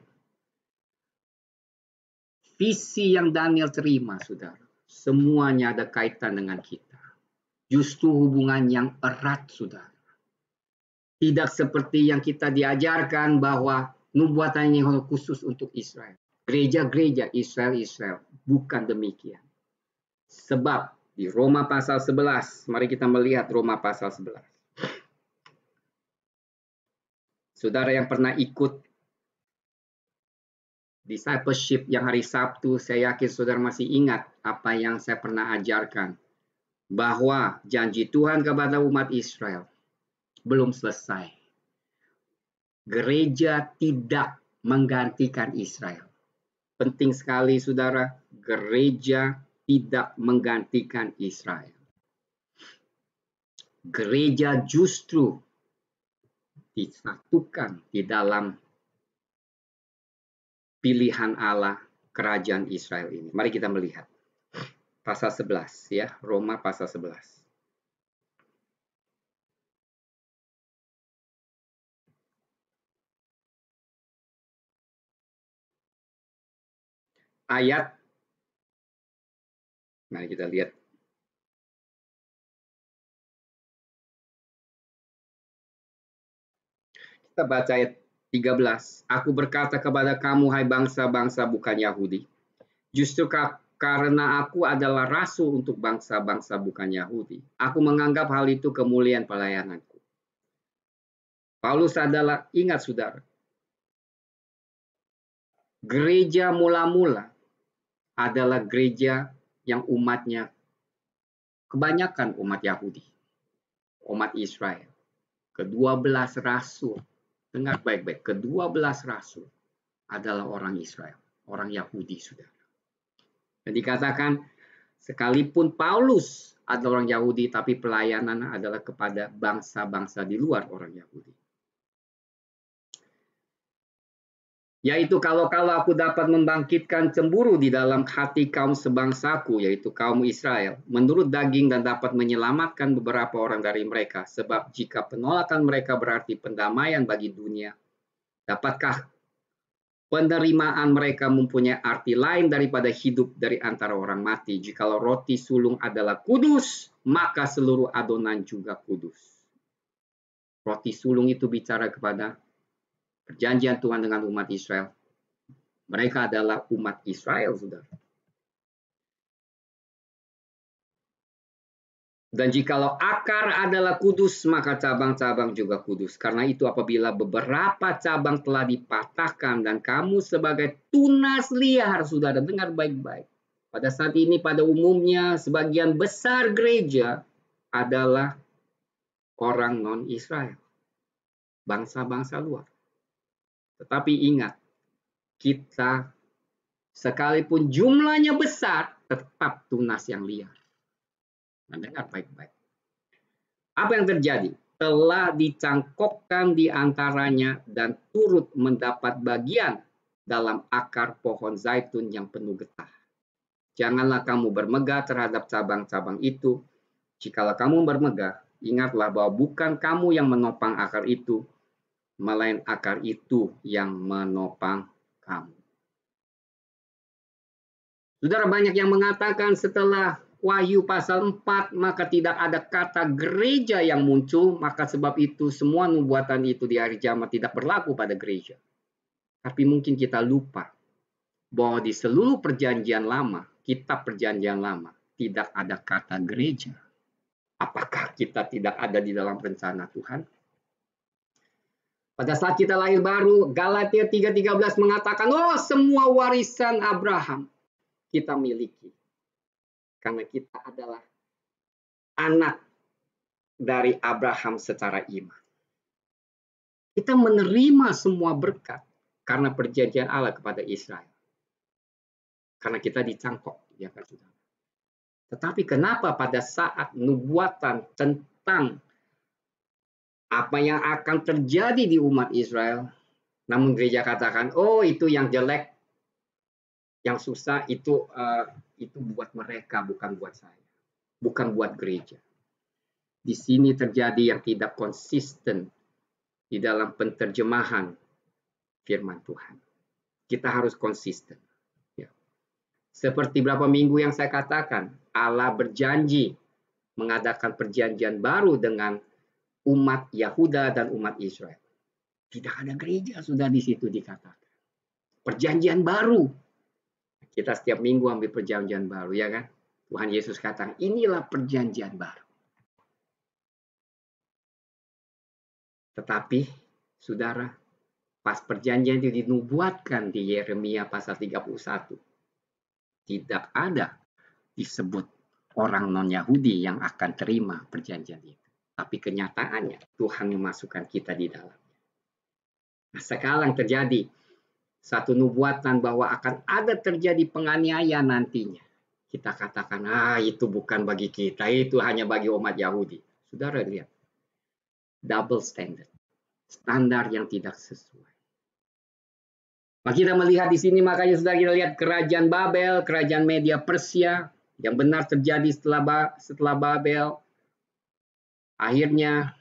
Visi yang Daniel terima, saudara, semuanya ada kaitan dengan kita. Justru hubungan yang erat, saudara. Tidak seperti yang kita diajarkan bahwa nubuatan ini khusus untuk Israel. Gereja-gereja Israel-Israel. Bukan demikian. Sebab di Roma pasal 11, mari kita melihat Roma pasal 11. Saudara yang pernah ikut discipleship yang hari Sabtu, saya yakin saudara masih ingat apa yang saya pernah ajarkan. Bahwa janji Tuhan kepada umat Israel belum selesai. Gereja tidak menggantikan Israel. Penting sekali saudara, gereja tidak menggantikan Israel. Gereja justru disatukan di dalam pilihan Allah kerajaan Israel ini. Mari kita melihat pasal 11 ya, Roma pasal 11. Ayat Mari kita lihat. Kita baca ayat 13. Aku berkata kepada kamu, hai bangsa-bangsa bukan Yahudi. Justru karena aku adalah rasul untuk bangsa-bangsa bukan Yahudi. Aku menganggap hal itu kemuliaan pelayananku. Paulus adalah, ingat saudara, gereja mula-mula adalah gereja yang umatnya kebanyakan umat Yahudi, umat Israel, kedua belas rasul, dengar baik-baik, kedua belas rasul adalah orang Israel, orang Yahudi, sudah. Dan dikatakan, sekalipun Paulus adalah orang Yahudi, tapi pelayanan adalah kepada bangsa-bangsa di luar orang Yahudi. yaitu kalau-kalau aku dapat membangkitkan cemburu di dalam hati kaum sebangsaku, yaitu kaum Israel, menurut daging dan dapat menyelamatkan beberapa orang dari mereka, sebab jika penolakan mereka berarti pendamaian bagi dunia, dapatkah penerimaan mereka mempunyai arti lain daripada hidup dari antara orang mati? Jikalau roti sulung adalah kudus, maka seluruh adonan juga kudus. Roti sulung itu bicara kepada Perjanjian Tuhan dengan umat Israel. Mereka adalah umat Israel, saudara. Dan jikalau akar adalah kudus, maka cabang-cabang juga kudus. Karena itu apabila beberapa cabang telah dipatahkan dan kamu sebagai tunas liar, saudara, dengar baik-baik. Pada saat ini, pada umumnya, sebagian besar gereja adalah orang non-Israel. Bangsa-bangsa luar. Tetapi ingat, kita sekalipun jumlahnya besar, tetap tunas yang liar. Nah, dengar baik-baik. Apa yang terjadi? Telah dicangkokkan di antaranya dan turut mendapat bagian dalam akar pohon zaitun yang penuh getah. Janganlah kamu bermegah terhadap cabang-cabang itu. Jikalau kamu bermegah, ingatlah bahwa bukan kamu yang menopang akar itu, melainkan akar itu yang menopang kamu. Saudara banyak yang mengatakan setelah Wahyu pasal 4 maka tidak ada kata gereja yang muncul maka sebab itu semua nubuatan itu di hari jamaah tidak berlaku pada gereja. Tapi mungkin kita lupa bahwa di seluruh perjanjian lama, kitab perjanjian lama tidak ada kata gereja. Apakah kita tidak ada di dalam rencana Tuhan? Pada saat kita lahir baru, Galatia 3.13 mengatakan, oh semua warisan Abraham kita miliki. Karena kita adalah anak dari Abraham secara iman. Kita menerima semua berkat karena perjanjian Allah kepada Israel. Karena kita dicangkok, ya kan Tetapi kenapa pada saat nubuatan tentang apa yang akan terjadi di umat Israel. Namun gereja katakan, oh itu yang jelek, yang susah itu uh, itu buat mereka, bukan buat saya, bukan buat gereja. Di sini terjadi yang tidak konsisten di dalam penterjemahan firman Tuhan. Kita harus konsisten. Ya. Seperti berapa minggu yang saya katakan, Allah berjanji mengadakan perjanjian baru dengan umat Yahuda dan umat Israel. Tidak ada gereja sudah di situ dikatakan. Perjanjian baru. Kita setiap minggu ambil perjanjian baru ya kan? Tuhan Yesus katakan, inilah perjanjian baru. Tetapi, saudara, pas perjanjian itu dinubuatkan di Yeremia pasal 31, tidak ada disebut orang non-Yahudi yang akan terima perjanjian itu. Tapi kenyataannya Tuhan memasukkan kita di dalam. Nah, sekarang terjadi satu nubuatan bahwa akan ada terjadi penganiayaan nantinya. Kita katakan, ah itu bukan bagi kita, itu hanya bagi umat Yahudi. Saudara lihat, double standard, standar yang tidak sesuai. Nah, kita melihat di sini, makanya sudah kita lihat kerajaan Babel, kerajaan media Persia, yang benar terjadi setelah setelah Babel, Akhirnya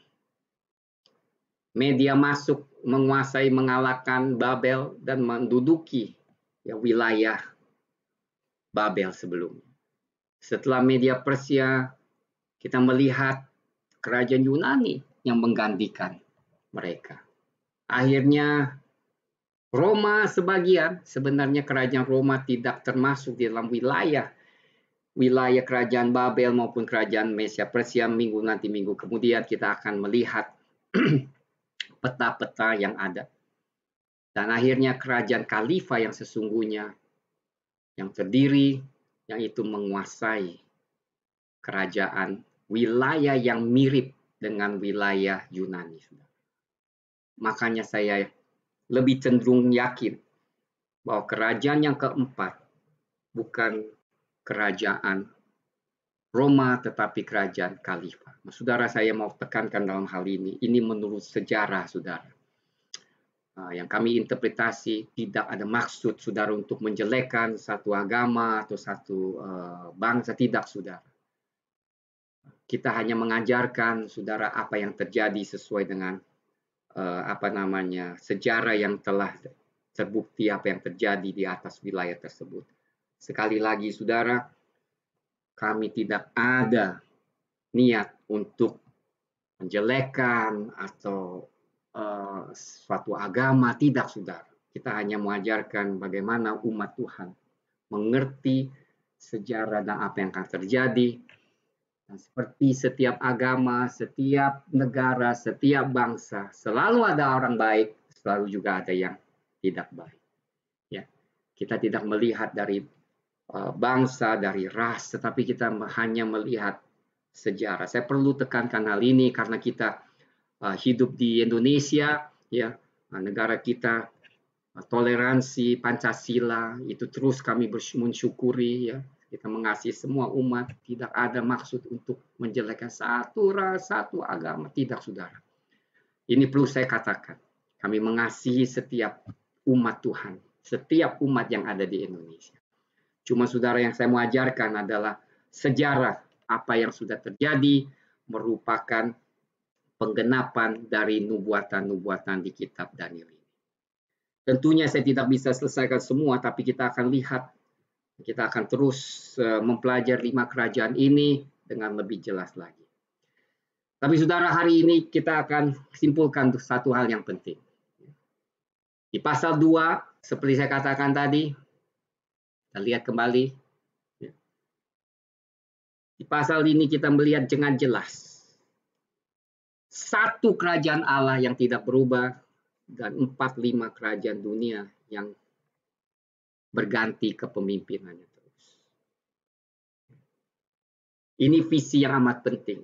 media masuk menguasai mengalahkan Babel dan menduduki ya, wilayah Babel sebelumnya. Setelah media Persia, kita melihat kerajaan Yunani yang menggantikan mereka. Akhirnya Roma sebagian, sebenarnya kerajaan Roma tidak termasuk di dalam wilayah wilayah kerajaan Babel maupun kerajaan Mesia Persia minggu nanti minggu kemudian kita akan melihat peta-peta yang ada. Dan akhirnya kerajaan khalifah yang sesungguhnya yang terdiri yaitu menguasai kerajaan wilayah yang mirip dengan wilayah Yunani. Makanya saya lebih cenderung yakin bahwa kerajaan yang keempat bukan kerajaan Roma tetapi kerajaan Khalifah. Nah, saudara saya mau tekankan dalam hal ini, ini menurut sejarah saudara. Nah, yang kami interpretasi tidak ada maksud saudara untuk menjelekan satu agama atau satu uh, bangsa, tidak saudara. Kita hanya mengajarkan saudara apa yang terjadi sesuai dengan uh, apa namanya sejarah yang telah terbukti apa yang terjadi di atas wilayah tersebut. Sekali lagi, saudara, kami tidak ada niat untuk menjelekan atau uh, suatu agama, tidak, saudara. Kita hanya mengajarkan bagaimana umat Tuhan mengerti sejarah dan apa yang akan terjadi. Dan seperti setiap agama, setiap negara, setiap bangsa, selalu ada orang baik, selalu juga ada yang tidak baik. Ya, kita tidak melihat dari Eh, bangsa, dari ras, tetapi kita hanya melihat sejarah. Saya perlu tekankan hal ini karena kita eh, hidup di Indonesia, ya eh, negara kita toleransi Pancasila itu terus kami mensyukuri ya kita mengasihi semua umat tidak ada maksud untuk menjelekkan satu ras satu agama tidak saudara ini perlu saya katakan kami mengasihi setiap umat Tuhan setiap umat yang ada di Indonesia Cuma saudara yang saya mau ajarkan adalah sejarah apa yang sudah terjadi merupakan penggenapan dari nubuatan-nubuatan di kitab Daniel ini. Tentunya saya tidak bisa selesaikan semua, tapi kita akan lihat, kita akan terus eh, mempelajari lima kerajaan ini dengan lebih jelas lagi. Tapi saudara, hari ini kita akan simpulkan satu hal yang penting. Di pasal 2, seperti saya katakan tadi, kita lihat kembali. Ya. Di pasal ini kita melihat dengan jelas satu kerajaan Allah yang tidak berubah dan empat lima kerajaan dunia yang berganti kepemimpinannya terus. Ini visi yang amat penting.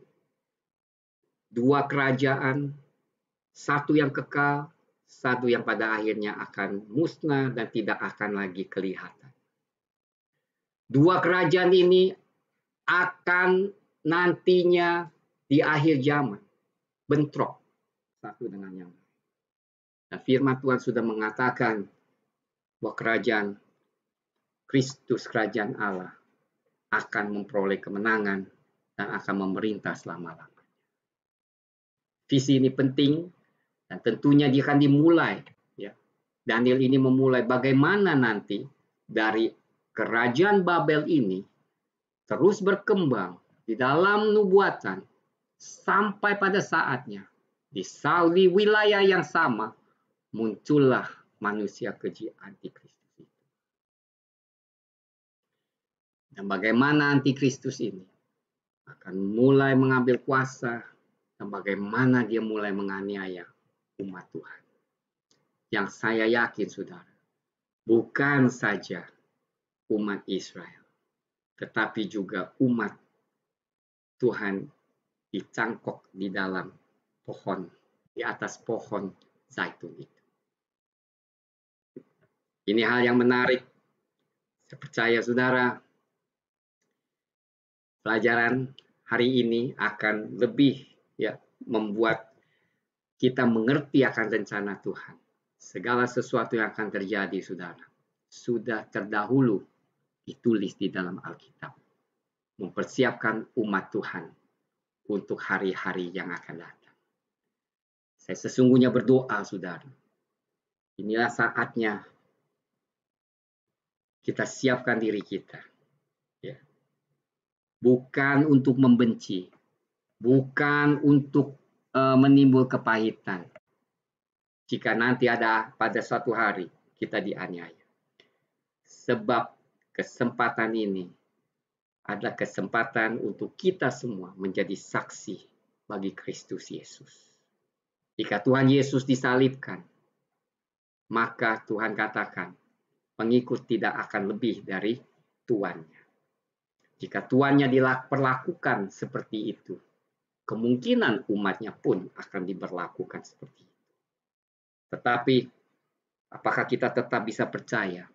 Dua kerajaan, satu yang kekal, satu yang pada akhirnya akan musnah dan tidak akan lagi kelihatan. Dua kerajaan ini akan nantinya di akhir zaman bentrok satu dengan yang lain. Nah, firman Tuhan sudah mengatakan bahwa kerajaan Kristus, kerajaan Allah akan memperoleh kemenangan dan akan memerintah selama-lamanya. Visi ini penting dan tentunya dia akan dimulai. Ya. Daniel ini memulai bagaimana nanti dari kerajaan Babel ini terus berkembang di dalam nubuatan sampai pada saatnya di Saudi wilayah yang sama muncullah manusia keji antikristus itu. Dan bagaimana antikristus ini akan mulai mengambil kuasa dan bagaimana dia mulai menganiaya umat Tuhan. Yang saya yakin saudara, bukan saja umat Israel, tetapi juga umat Tuhan dicangkok di dalam pohon, di atas pohon zaitun itu. Ini hal yang menarik. Saya percaya saudara, pelajaran hari ini akan lebih ya membuat kita mengerti akan rencana Tuhan. Segala sesuatu yang akan terjadi, saudara, sudah terdahulu ditulis di dalam Alkitab. Mempersiapkan umat Tuhan untuk hari-hari yang akan datang. Saya sesungguhnya berdoa, saudara. Inilah saatnya kita siapkan diri kita. Ya. Bukan untuk membenci, bukan untuk uh, menimbul kepahitan. Jika nanti ada pada suatu hari kita dianiaya. Sebab Kesempatan ini adalah kesempatan untuk kita semua menjadi saksi bagi Kristus Yesus. Jika Tuhan Yesus disalibkan, maka Tuhan katakan, pengikut tidak akan lebih dari tuannya. Jika tuannya diperlakukan seperti itu, kemungkinan umatnya pun akan diberlakukan seperti itu. Tetapi, apakah kita tetap bisa percaya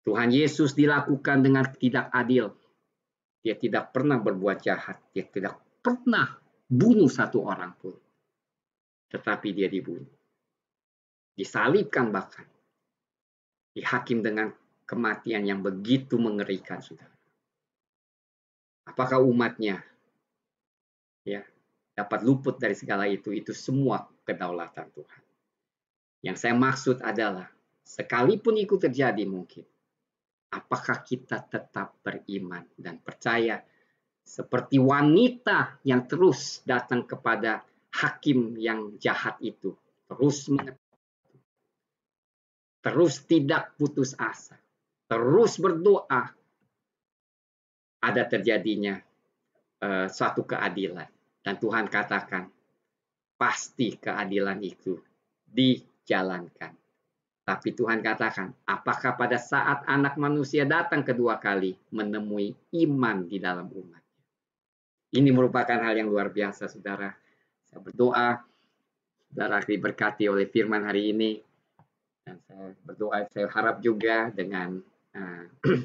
Tuhan Yesus dilakukan dengan tidak adil. Dia tidak pernah berbuat jahat. Dia tidak pernah bunuh satu orang pun. Tetapi dia dibunuh. Disalibkan bahkan. Dihakim dengan kematian yang begitu mengerikan, sudah. Apakah umatnya ya dapat luput dari segala itu? Itu semua kedaulatan Tuhan. Yang saya maksud adalah, sekalipun itu terjadi mungkin, apakah kita tetap beriman dan percaya seperti wanita yang terus datang kepada hakim yang jahat itu, terus terus tidak putus asa, terus berdoa, ada terjadinya uh, suatu keadilan. Dan Tuhan katakan, pasti keadilan itu dijalankan. Tapi Tuhan katakan, apakah pada saat anak manusia datang kedua kali menemui iman di dalam umat? Ini merupakan hal yang luar biasa, saudara. Saya berdoa, saudara diberkati oleh firman hari ini. Dan saya berdoa, saya harap juga dengan uh,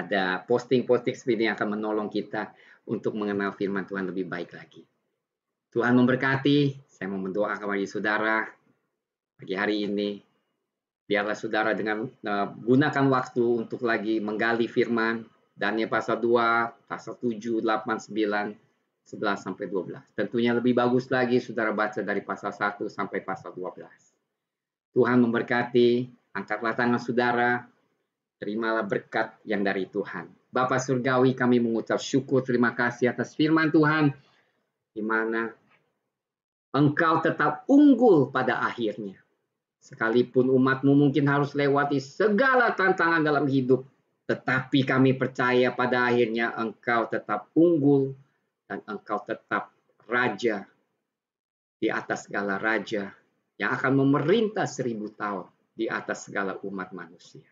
ada posting-posting seperti ini yang akan menolong kita untuk mengenal firman Tuhan lebih baik lagi. Tuhan memberkati, saya mau mendoakan bagi saudara pagi hari ini. Biarlah saudara dengan uh, gunakan waktu untuk lagi menggali firman Daniel pasal 2, pasal 7, 8, 9, 11 sampai 12. Tentunya lebih bagus lagi saudara baca dari pasal 1 sampai pasal 12. Tuhan memberkati, angkatlah tangan saudara, terimalah berkat yang dari Tuhan. bapak Surgawi kami mengucap syukur terima kasih atas firman Tuhan di mana engkau tetap unggul pada akhirnya. Sekalipun umatmu mungkin harus lewati segala tantangan dalam hidup, tetapi kami percaya pada akhirnya engkau tetap unggul dan engkau tetap raja di atas segala raja yang akan memerintah seribu tahun di atas segala umat manusia.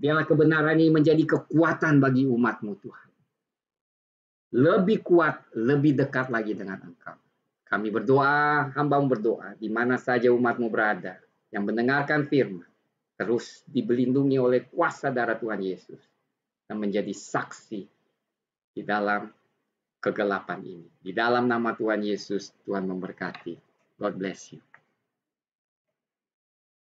Biarlah kebenaran ini menjadi kekuatan bagi umatmu Tuhan. Lebih kuat, lebih dekat lagi dengan engkau. Kami berdoa, hambamu berdoa, di mana saja umatmu berada, yang mendengarkan firman, terus dibelindungi oleh kuasa darah Tuhan Yesus, dan menjadi saksi di dalam kegelapan ini. Di dalam nama Tuhan Yesus, Tuhan memberkati. God bless you.